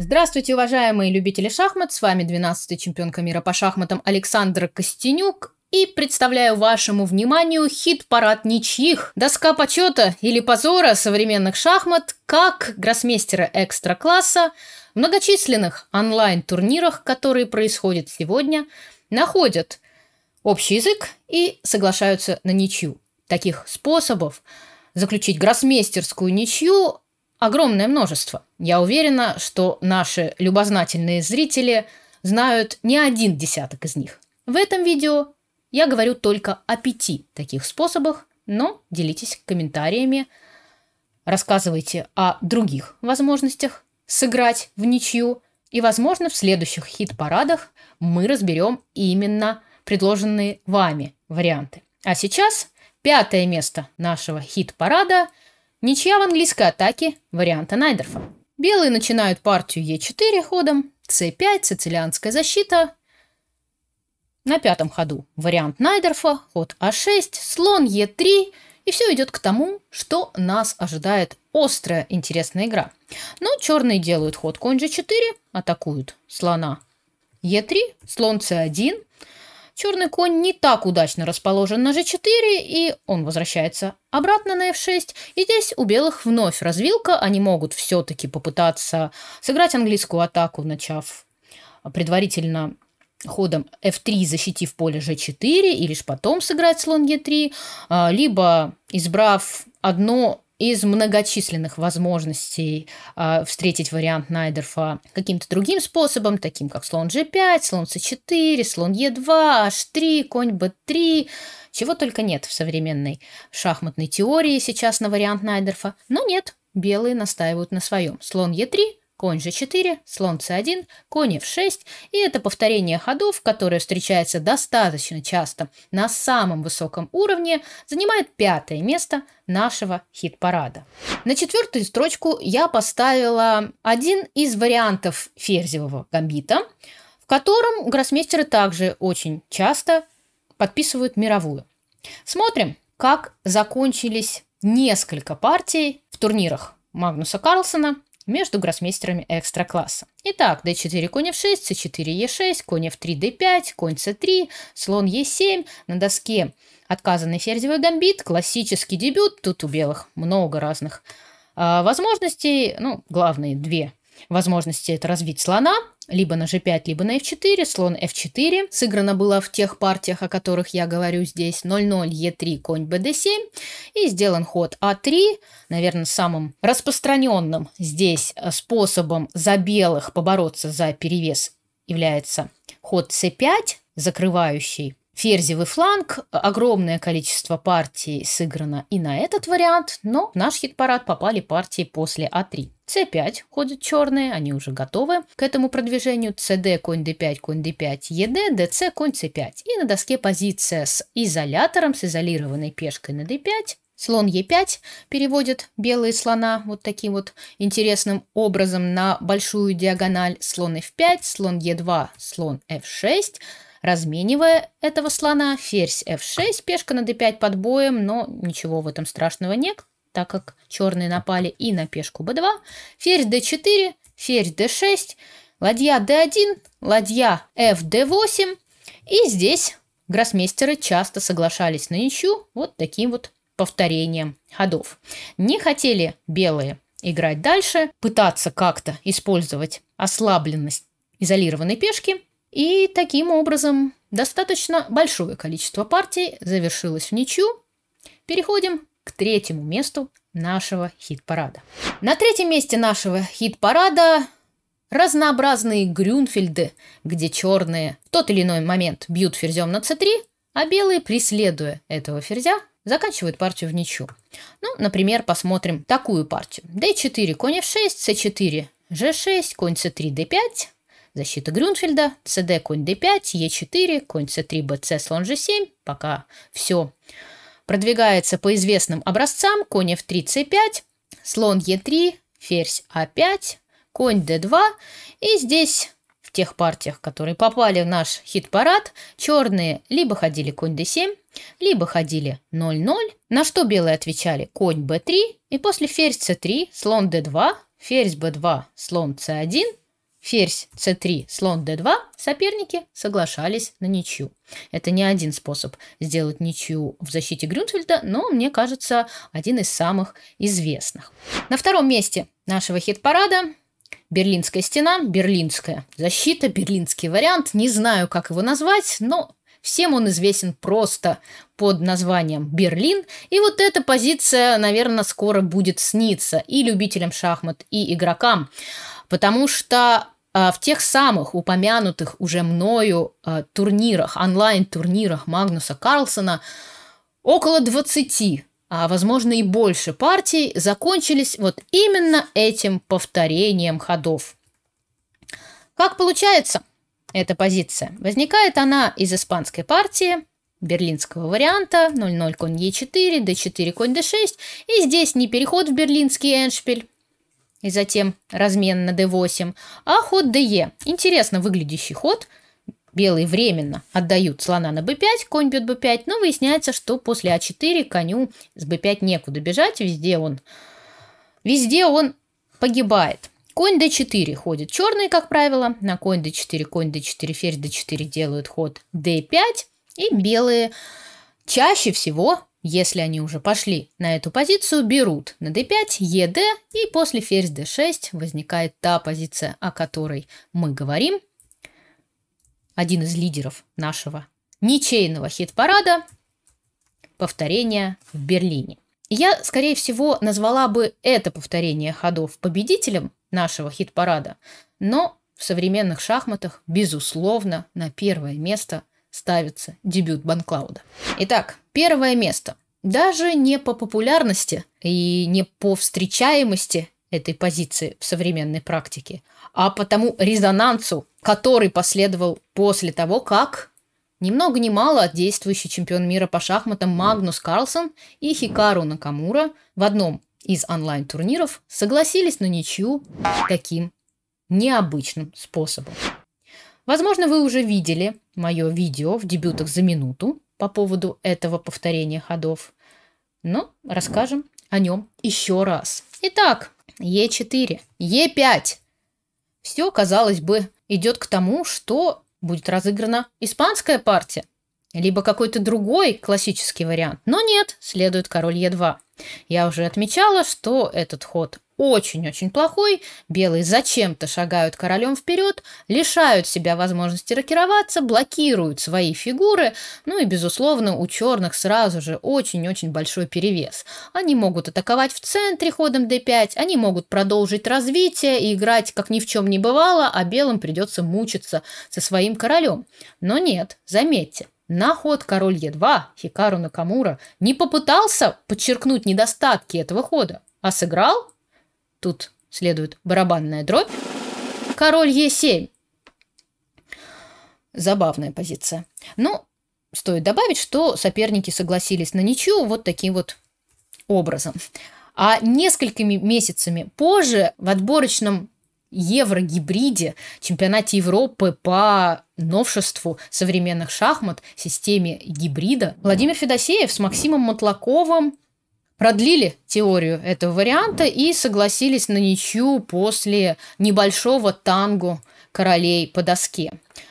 Здравствуйте, уважаемые любители шахмат. С вами 12-й чемпионка мира по шахматам Александр Костенюк. И представляю вашему вниманию хит-парад ничьих. Доска почета или позора современных шахмат как гроссмейстера экстра-класса в многочисленных онлайн-турнирах, которые происходят сегодня, находят общий язык и соглашаются на ничью. Таких способов заключить гроссмейстерскую ничью огромное множество. Я уверена, что наши любознательные зрители знают не один десяток из них. В этом видео я говорю только о пяти таких способах, но делитесь комментариями, рассказывайте о других возможностях сыграть в ничью, и, возможно, в следующих хит-парадах мы разберем именно предложенные вами варианты. А сейчас пятое место нашего хит-парада – Ничья в английской атаке – варианта Найдерфа. Белые начинают партию Е4 ходом, С5, сицилианская защита. На пятом ходу вариант Найдерфа, ход А6, слон Е3, и все идет к тому, что нас ожидает острая интересная игра. Но ну, черные делают ход конь g4, атакуют слона Е3, слон С1, Черный конь не так удачно расположен на g4, и он возвращается обратно на f6. И здесь у белых вновь развилка. Они могут все-таки попытаться сыграть английскую атаку, начав предварительно ходом f3, защитив поле g4, и лишь потом сыграть слон e3, а, либо избрав одно из многочисленных возможностей э, встретить вариант Найдерфа каким-то другим способом, таким как слон g5, слон c4, слон e2, h3, конь b3, чего только нет в современной шахматной теории сейчас на вариант Найдерфа. Но нет, белые настаивают на своем. Слон e3, Конь же 4 слон c1, конь f6, и это повторение ходов, которое встречается достаточно часто на самом высоком уровне, занимает пятое место нашего хит-парада. На четвертую строчку я поставила один из вариантов ферзевого гамбита, в котором гроссмейстеры также очень часто подписывают мировую. Смотрим, как закончились несколько партий в турнирах Магнуса Карлсона – между гроссмейстерами экстра-класса. Итак, d4, конь f6, c4, e6, конь f3, d5, конь c3, слон e7. На доске отказанный ферзевый гамбит, классический дебют. Тут у белых много разных э, возможностей. Ну, главные две возможности – это развить слона – либо на g5, либо на f4, слон f4. Сыграно было в тех партиях, о которых я говорю здесь. 0-0, e3, конь bd7. И сделан ход a3. А Наверное, самым распространенным здесь э, способом за белых побороться за перевес является ход c5, закрывающий ферзевый фланг. Огромное количество партий сыграно и на этот вариант, но в наш хит-парад попали партии после А3. С5 ходят черные, они уже готовы к этому продвижению. СД, конь d5, конь d5, ЕД, dc конь c5. И на доске позиция с изолятором, с изолированной пешкой на d5. Слон Е5 переводит белые слона вот таким вот интересным образом на большую диагональ. Слон F5, слон Е2, слон F6, Разменивая этого слона, ферзь f6, пешка на d5 под боем, но ничего в этом страшного нет, так как черные напали и на пешку b2. Ферзь d4, ферзь d6, ладья d1, ладья f d8. И здесь гроссмейстеры часто соглашались на ничью вот таким вот повторением ходов. Не хотели белые играть дальше, пытаться как-то использовать ослабленность изолированной пешки – и таким образом достаточно большое количество партий завершилось в ничью. Переходим к третьему месту нашего хит-парада. На третьем месте нашего хит-парада разнообразные грюнфельды, где черные в тот или иной момент бьют ферзем на c3, а белые, преследуя этого ферзя, заканчивают партию в ничью. Ну, например, посмотрим такую партию. d4, конь f6, c4, g6, конь c3, d5, Защита Грюнфельда, cd конь d5, e4, конь c3, bc, слон g7. Пока все продвигается по известным образцам. Конь f3, c5, слон e3, ферзь a5, а конь d2. И здесь в тех партиях, которые попали в наш хит-парад, черные либо ходили конь d7, либо ходили 0-0, на что белые отвечали конь b3, и после ферзь c3, слон d2, ферзь b2, слон c1, ферзь c3, слон d2, соперники соглашались на ничью. Это не один способ сделать ничью в защите Грюнфельда, но, мне кажется, один из самых известных. На втором месте нашего хит-парада Берлинская стена, берлинская защита, берлинский вариант. Не знаю, как его назвать, но Всем он известен просто под названием Берлин. И вот эта позиция, наверное, скоро будет сниться и любителям шахмат, и игрокам. Потому что а, в тех самых упомянутых уже мною а, турнирах, онлайн-турнирах Магнуса Карлсона около 20, а возможно и больше партий закончились вот именно этим повторением ходов. Как получается эта позиция? Возникает она из испанской партии, берлинского варианта, 0-0 конь Е4, д 4 конь д 6 и здесь не переход в берлинский эншпиль, и затем размен на d8, а ход de. Интересно выглядящий ход. Белые временно отдают слона на b5, конь бьет b5, но выясняется, что после a а 4 коню с b5 некуда бежать, везде он, везде он погибает. Конь d4 ходит черный, как правило. На конь d4, конь d4, ферзь d4 делают ход d5. И белые чаще всего если они уже пошли на эту позицию, берут на d5, ед, и после ферзь d6 возникает та позиция, о которой мы говорим. Один из лидеров нашего ничейного хит-парада – повторение в Берлине. Я, скорее всего, назвала бы это повторение ходов победителем нашего хит-парада, но в современных шахматах, безусловно, на первое место ставится дебют Банклауда. Итак, Первое место. Даже не по популярности и не по встречаемости этой позиции в современной практике, а по тому резонансу, который последовал после того, как ни много ни мало действующий чемпион мира по шахматам Магнус Карлсон и Хикару Накамура в одном из онлайн-турниров согласились на ничью таким необычным способом. Возможно, вы уже видели мое видео в дебютах за минуту, по поводу этого повторения ходов. Но расскажем о нем еще раз. Итак, Е4, Е5. Все, казалось бы, идет к тому, что будет разыграна испанская партия, либо какой-то другой классический вариант. Но нет, следует король Е2. Я уже отмечала, что этот ход очень-очень плохой, белые зачем-то шагают королем вперед, лишают себя возможности рокироваться, блокируют свои фигуры, ну и, безусловно, у черных сразу же очень-очень большой перевес. Они могут атаковать в центре ходом d5, они могут продолжить развитие и играть как ни в чем не бывало, а белым придется мучиться со своим королем. Но нет, заметьте, на ход король Е2 Хикару Накамура не попытался подчеркнуть недостатки этого хода, а сыграл Тут следует барабанная дробь. Король Е7. Забавная позиция. Но ну, стоит добавить, что соперники согласились на ничью вот таким вот образом. А несколькими месяцами позже в отборочном еврогибриде, чемпионате Европы по новшеству современных шахмат, системе гибрида, Владимир Федосеев с Максимом Матлаковым продлили теорию этого варианта и согласились на ничью после небольшого тангу королей по доске.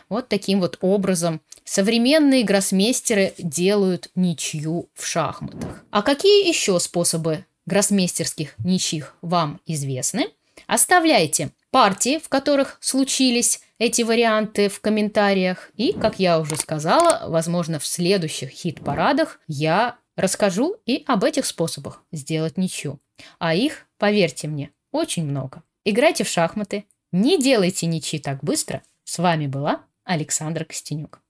Вот таким вот образом современные гроссмейстеры делают ничью в шахматах. А какие еще способы гроссмейстерских ничьих вам известны? Оставляйте партии, в которых случились эти варианты в комментариях. И, как я уже сказала, возможно, в следующих хит-парадах я Расскажу и об этих способах сделать ничью. А их, поверьте мне, очень много. Играйте в шахматы, не делайте ничьи так быстро. С вами была Александра Костенюк.